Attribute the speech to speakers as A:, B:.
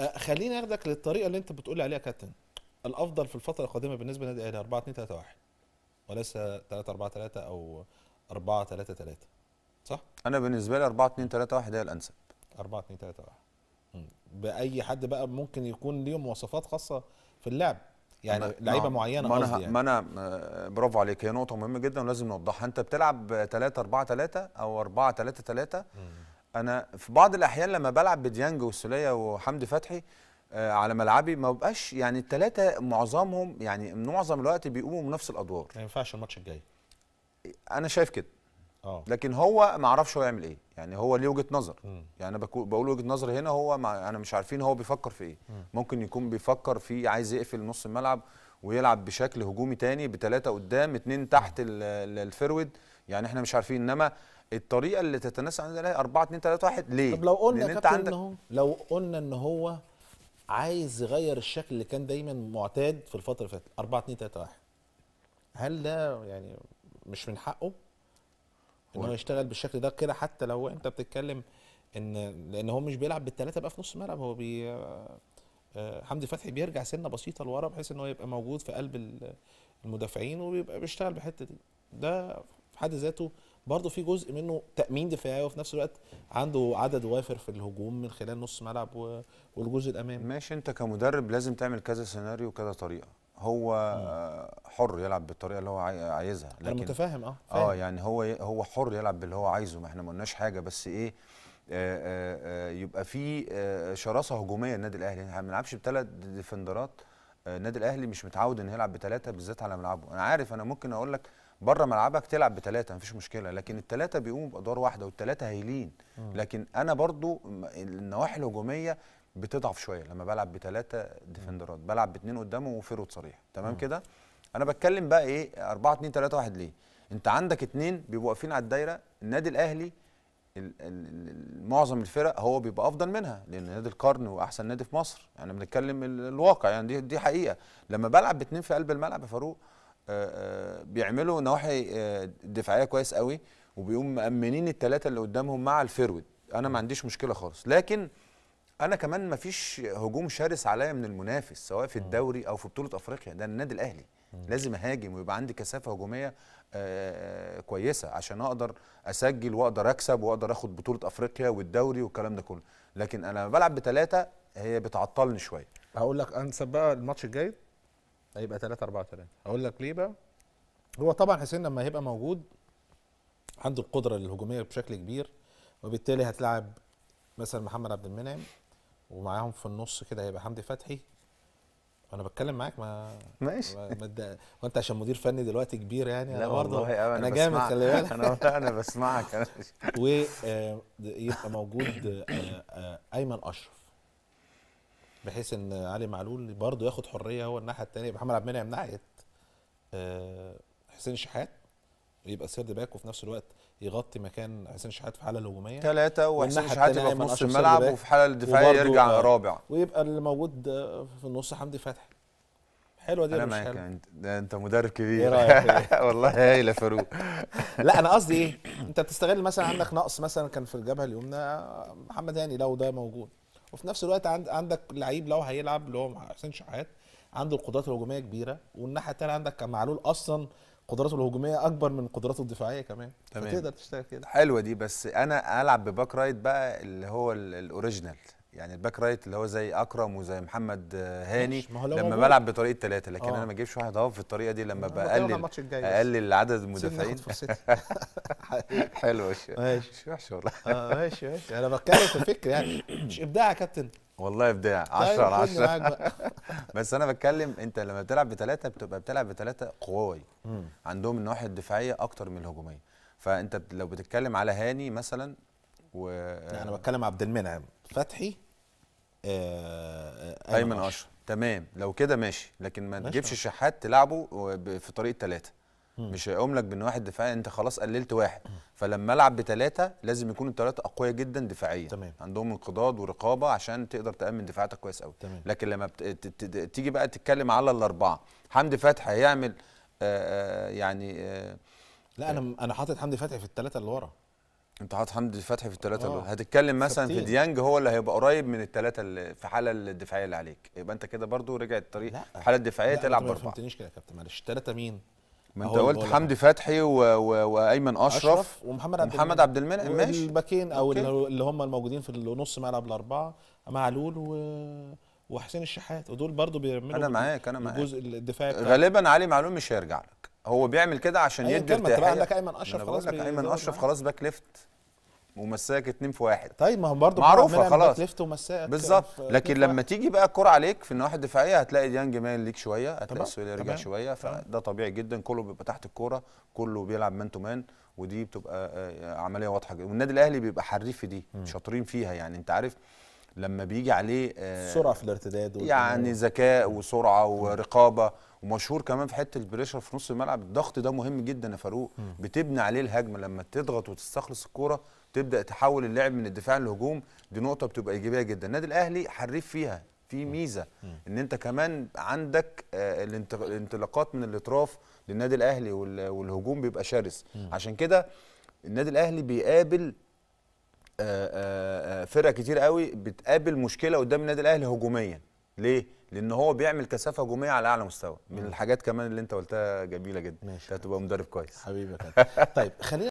A: آه، خليني اخدك للطريقه اللي انت بتقول عليها كابتن الافضل في الفتره القادمه بالنسبه للنادي الاهلي 4 2 3 1 وليس 3 4 3 او 4 3 3 صح
B: انا بالنسبه لي 4 2 3 1 هي الانسب
A: 4 2 3 1 باي حد بقى ممكن يكون ليهم مواصفات خاصه في اللعب
B: يعني لعيبه نعم. معينه ما انا يعني. ما انا آه، برافو عليك هي نقطه مهمه جدا ولازم نوضحها انت بتلعب 3 4 3 او 4 3 3 انا في بعض الاحيان لما بلعب بديانج والسوليه وحمدي فتحي آه، على ملعبي ما بقاش يعني الثلاثه معظمهم يعني معظم الوقت بيقوموا بنفس الادوار
A: ما ينفعش الماتش الجاي
B: انا شايف كده اه لكن هو ما اعرفش هو يعمل ايه يعني هو ليه وجهه نظر م. يعني انا بقول وجهه نظر هنا هو ما انا مش عارفين هو بيفكر في ايه م. ممكن يكون بيفكر في عايز يقفل نص الملعب ويلعب بشكل هجومي تاني بثلاثه قدام اثنين تحت الفرويد يعني احنا مش عارفين انما الطريقه اللي تتناسب عندنا هي 4 2 3 1 ليه؟ طب لو قلنا إن عندك... ان هو لو
A: قلنا ان هو عايز يغير الشكل اللي كان دايما معتاد في الفتره اللي فاتت 4 2 3 1 هل ده يعني مش من حقه؟ ان هو يشتغل بالشكل ده كده حتى لو انت بتتكلم ان لان هو مش بيلعب بالثلاثه بقى في نص الملعب هو بي آه، آه، حمدي فتحي بيرجع سنه بسيطه لورا بحيث ان هو يبقى موجود في قلب المدافعين وبيبقى بيشتغل بالحته دي ده في حد ذاته برضه في جزء منه تامين دفاعي وفي نفس الوقت عنده عدد وافر في الهجوم من خلال نص ملعب
B: والجزء الامامي ماشي انت كمدرب لازم تعمل كذا سيناريو كذا طريقه هو مم. حر يلعب بالطريقه اللي هو عايزها لكن انا متفاهم اه اه يعني هو هو حر يلعب باللي هو عايزه ما احنا ما قلناش حاجه بس ايه آآ آه، آآ آه، آه، يبقى في شراسه هجوميه للنادي الاهلي يعني احنا ما بنلعبش بثلاث ديفندرات النادي الاهلي مش متعود انه يلعب بثلاثه بالذات على ملعبه انا عارف انا ممكن اقول لك بره ملعبك تلعب بثلاثه مفيش مشكله لكن الثلاثه بيقوموا بادوار واحده والثلاثه هايلين لكن انا برضو النواحي الهجوميه بتضعف شويه لما بلعب بثلاثه ديفندرات بلعب باثنين قدامه وفيرود صريح تمام كده انا بتكلم بقى ايه 4 2 3 1 ليه انت عندك اثنين بيبقوا واقفين على الدايره النادي الاهلي معظم الفرق هو بيبقى افضل منها لان نادي القرن واحسن نادي في مصر احنا يعني بنتكلم الواقع يعني دي دي حقيقه لما بلعب باتنين في قلب الملعب يا فاروق آه، آه، بيعملوا نواحي آه، دفاعيه كويس قوي وبيقوم مأمنين الثلاثه اللي قدامهم مع الفيرود انا ما عنديش مشكله خالص لكن انا كمان ما فيش هجوم شرس عليا من المنافس سواء في الدوري او في بطوله افريقيا ده النادي الاهلي لازم اهاجم ويبقى عندي كثافه هجوميه آه،, آه كويسه عشان اقدر اسجل واقدر اكسب واقدر اخد بطوله افريقيا والدوري والكلام ده كله لكن انا لما بلعب بثلاثه هي بتعطلني شويه هقول لك انسب بقى الماتش الجاي هيبقى 3 4 3
A: هقول لك ليه بقى هو طبعا حسين لما هيبقى موجود عنده القدره الهجوميه بشكل كبير وبالتالي هتلعب مثلا محمد عبد المنعم ومعاهم في النص كده هيبقى حمدي فتحي انا بتكلم معاك ما ماشي ما وانت عشان مدير فني دلوقتي كبير يعني لا انا برضه انا جامد خلي بالك انا انا بسمعك انا ويبقى آه، موجود آه، آه، ايمن اشرف بحيث ان علي معلول برضه ياخد حريه هو الناحيه الثانيه محمد عبد المنعم ناحيه حسين الشحات يبقى سيرد باك وفي نفس الوقت يغطي مكان حسين شحات في حاله الهجوميه ثلاثه وحسين شحات يبقى في نص الملعب وفي حاله الدفاعيه يرجع آه، رابع ويبقى اللي موجود آه، في النص حمدي فتحي حلوه دي انا معاك انت
B: ده انت مدرب كبير إيه والله هايل يا فاروق لا انا قصدي
A: ايه انت بتستغل مثلا عندك نقص مثلا كان في الجبهه اليمنى محمد هاني لو ده موجود وفي نفس الوقت عند عندك لعيب لو هيلعب اللي هو حسين شحات عنده القدرات الهجوميه كبيره والناحيه الثانيه عندك معلول اصلا قدراته الهجوميه اكبر من قدراته الدفاعيه كمان تمام تقدر تشتغل كده
B: حلوه دي بس انا العب بباك رايت بقى اللي هو الاوريجينال يعني الباك رايت اللي هو زي اكرم وزي محمد آه، هاني لما بلعب بطريقه ثلاثه لكن آه. انا ما اجيبش واحد اهو في الطريقه دي لما بقلل اقلل عدد المدافعين حلو ماشي مش وحش والله آه، ماشي ماشي انا بتكلم في الفكر يعني مش ابداع يا كابتن والله ابداع 10 طيب، على 10 بس انا بتكلم انت لما بتلعب بثلاثه بتبقى بتلعب بثلاثه قواي عندهم النواحي الدفاعيه اكتر من الهجوميه فانت لو بتتكلم على هاني مثلا و انا بتكلم عبد المنعم فتحي آه, آه، ايمن اشرف تمام لو كده ماشي لكن ما تجيبش شحات تلعبه في طريق ثلاثه مش هيقوم لك بان واحد دفاعي انت خلاص قللت واحد فلما العب بثلاثه لازم يكون الثلاثه اقوياء جدا دفاعيا تمام. عندهم انقضاض ورقابه عشان تقدر تامن دفاعاتك كويس قوي تمام. لكن لما بت... تيجي بقى تتكلم على الاربعه حمدي فتحي هيعمل آه، آه، يعني آه، لا انا انا حاطط حمدي فتحي في الثلاثه اللي ورا انت حاطط حمدي فتحي في الثلاثه اللي ورا هتتكلم مثلا ستين. في ديانج هو اللي هيبقى قريب من الثلاثه اللي في حاله الدفاعيه اللي عليك يبقى انت كده برضو رجعت الطريق الحاله الدفاعيه تلعب باربعه لا ما فهمتنيش كده يا كابتن معلش الثلاثه مين
A: ما انت قلت حمدي
B: فتحي و... و... وايمن اشرف, أشرف ومحمد عبد محمد عبد المنعم ماشي الباكين
A: او أوكي. اللي هم الموجودين في نص ملعب الاربعه معلول و... وحسين الشحات ودول برضو بيعملوا انا معاك انا معاك الجزء الدفاعي غالبا علي
B: معلول مش هيرجع لك هو بيعمل كده عشان يدي ارتياحيه عندك ايمن اشرف خلاص لك ايمن اشرف خلاص باك ليفت ومساك اتنين في واحد طيب ما هو برضه معروفه خلاص ليفت
A: ومساك بالظبط لكن لما تيجي
B: بقى الكره عليك في النواحي الدفاعيه هتلاقي ديانج مايل ليك شويه هتلاقي سويل رجع شويه فده طبيعي جدا كله بيبقى تحت الكوره كله بيلعب مان تو مان ودي بتبقى آه، عمليه واضحه جدا والنادي الاهلي بيبقى حريف في دي شاطرين فيها يعني انت عارف لما بيجي عليه آه، سرعه في الارتداد يعني ذكاء وسرعه ورقابه ومشهور كمان في حته البريشر في نص الملعب الضغط ده مهم جدا يا فاروق بتبني عليه الهجمه لما تضغط وتستخلص الكوره تبدا تحول اللعب من الدفاع للهجوم دي نقطه بتبقى ايجابيه جدا النادي الاهلي حريف فيها في ميزه ان انت كمان عندك آه، الانطلاقات من الاطراف للنادي الاهلي والهجوم بيبقى شرس عشان كده النادي الاهلي بيقابل آه، آه، فرق كتير قوي بتقابل مشكله قدام النادي الاهلي هجوميا ليه لان هو بيعمل كثافه هجوميه على اعلى مستوى من الحاجات كمان اللي انت قلتها جميله جدا ماشي هتبقى مدرب كويس حبيبي طيب خلينا